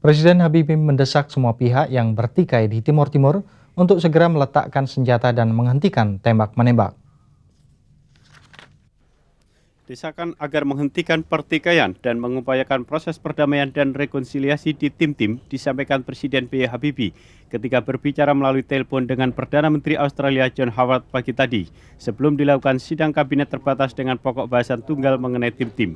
Presiden Habibie mendesak semua pihak yang bertikai di Timur Timur untuk segera meletakkan senjata dan menghentikan tembak-menembak. Desakan agar menghentikan pertikaian dan mengupayakan proses perdamaian dan rekonsiliasi di tim-tim disampaikan Presiden B. Habibie ketika berbicara melalui telepon dengan Perdana Menteri Australia John Howard pagi tadi sebelum dilakukan sidang kabinet terbatas dengan pokok bahasan tunggal mengenai tim-tim.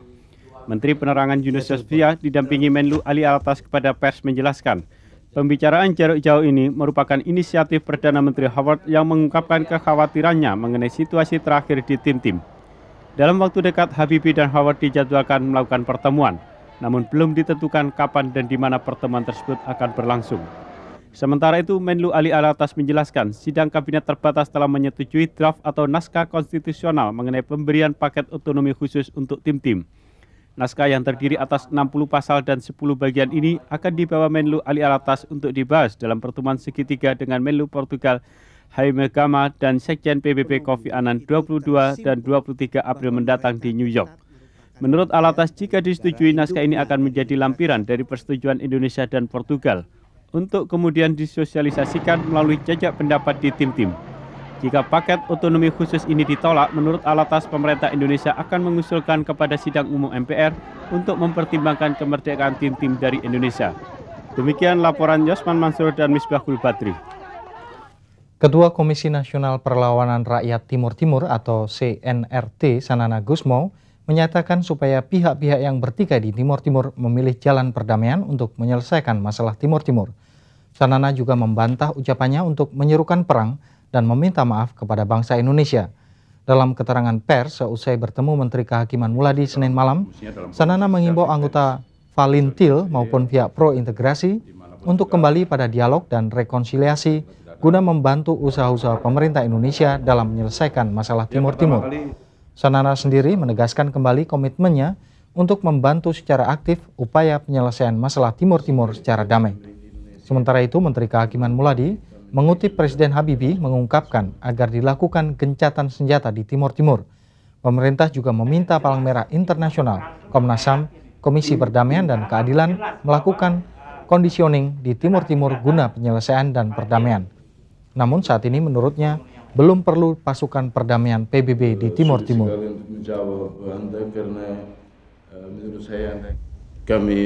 Menteri Penerangan Yunus Yusufia didampingi Menlu Ali Alatas kepada pers menjelaskan, pembicaraan jarak jauh ini merupakan inisiatif Perdana Menteri Howard yang mengungkapkan kekhawatirannya mengenai situasi terakhir di tim-tim. Dalam waktu dekat, Habibie dan Howard dijadwalkan melakukan pertemuan, namun belum ditentukan kapan dan di mana pertemuan tersebut akan berlangsung. Sementara itu, Menlu Ali Alatas menjelaskan, sidang kabinet terbatas telah menyetujui draft atau naskah konstitusional mengenai pemberian paket otonomi khusus untuk tim-tim. Naskah yang terdiri atas 60 pasal dan 10 bagian ini akan dibawa Menlu Ali Alatas untuk dibahas dalam pertemuan segitiga dengan Menlu Portugal Jaime Gama dan Sekjen PBB Kofi Annan 22 dan 23 April mendatang di New York. Menurut Alatas, jika disetujui naskah ini akan menjadi lampiran dari persetujuan Indonesia dan Portugal untuk kemudian disosialisasikan melalui jajak pendapat di tim-tim. Jika paket otonomi khusus ini ditolak, menurut Alatas pemerintah Indonesia akan mengusulkan kepada sidang umum MPR untuk mempertimbangkan kemerdekaan tim-tim dari Indonesia. Demikian laporan Yosman Mansur dan Misbahul Badri. Ketua Komisi Nasional Perlawanan Rakyat Timur Timur atau CNRT Sanana Gusmo menyatakan supaya pihak-pihak yang bertikai di Timur Timur memilih jalan perdamaian untuk menyelesaikan masalah Timur Timur. Sanana juga membantah ucapannya untuk menyerukan perang dan meminta maaf kepada bangsa Indonesia. Dalam keterangan pers seusai bertemu Menteri Kehakiman Muladi Senin malam, Sanana mengimbau anggota Valintil maupun pihak pro integrasi untuk kembali pada dialog dan rekonsiliasi guna membantu usaha-usaha pemerintah Indonesia dalam menyelesaikan masalah Timur Timur. Sanana sendiri menegaskan kembali komitmennya untuk membantu secara aktif upaya penyelesaian masalah Timur Timur secara damai. Sementara itu, Menteri Kehakiman Muladi mengutip Presiden Habibie mengungkapkan agar dilakukan gencatan senjata di Timur Timur. Pemerintah juga meminta Palang Merah Internasional, Komnas HAM, Komisi Perdamaian dan Keadilan melakukan kondisioning di Timur Timur guna penyelesaian dan perdamaian. Namun saat ini menurutnya belum perlu pasukan perdamaian PBB di Timur Timur. E, kami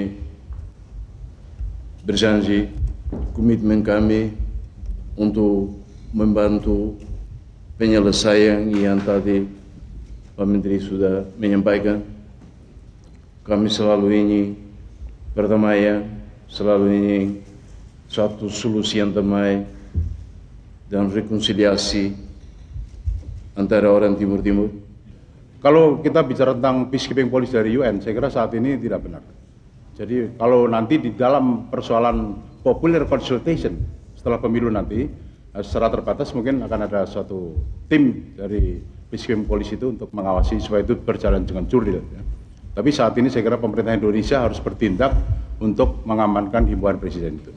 berjanji komitmen kami untuk membantu penyelesaian yang tadi Pak Menteri sudah menyampaikan. Kami selalu ingin perdamaian, selalu ini satu solusi yang damai dan rekonsiliasi antara orang Timur-Timur. Kalau kita bicara tentang peacekeeping police dari UN, saya kira saat ini tidak benar. Jadi kalau nanti di dalam persoalan popular consultation, setelah pemilu nanti eh, secara terbatas mungkin akan ada suatu tim dari Biskrim Polisi itu untuk mengawasi supaya itu berjalan dengan jurdil. Ya. Tapi saat ini saya kira pemerintah Indonesia harus bertindak untuk mengamankan himbauan Presiden itu.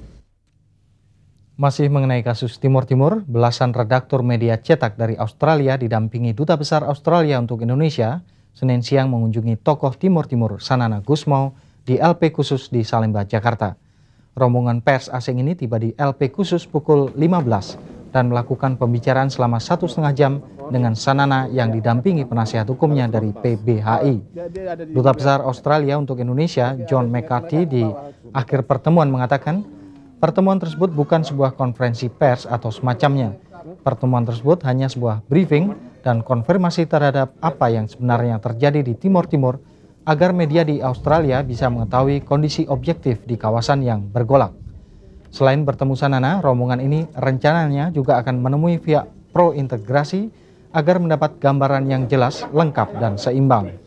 Masih mengenai kasus Timur Timur, belasan redaktur media cetak dari Australia didampingi Duta Besar Australia untuk Indonesia, Senin siang mengunjungi tokoh Timur Timur Sanana Gusmau di LP khusus di Salemba, Jakarta. Rombongan pers asing ini tiba di LP khusus pukul 15 dan melakukan pembicaraan selama satu setengah jam dengan Sanana yang didampingi penasihat hukumnya dari PBHI. Duta Besar Australia untuk Indonesia, John McCarthy, di akhir pertemuan mengatakan, pertemuan tersebut bukan sebuah konferensi pers atau semacamnya. Pertemuan tersebut hanya sebuah briefing dan konfirmasi terhadap apa yang sebenarnya terjadi di Timur Timur agar media di Australia bisa mengetahui kondisi objektif di kawasan yang bergolak. Selain bertemu Sanana, rombongan ini rencananya juga akan menemui pihak pro integrasi agar mendapat gambaran yang jelas, lengkap, dan seimbang.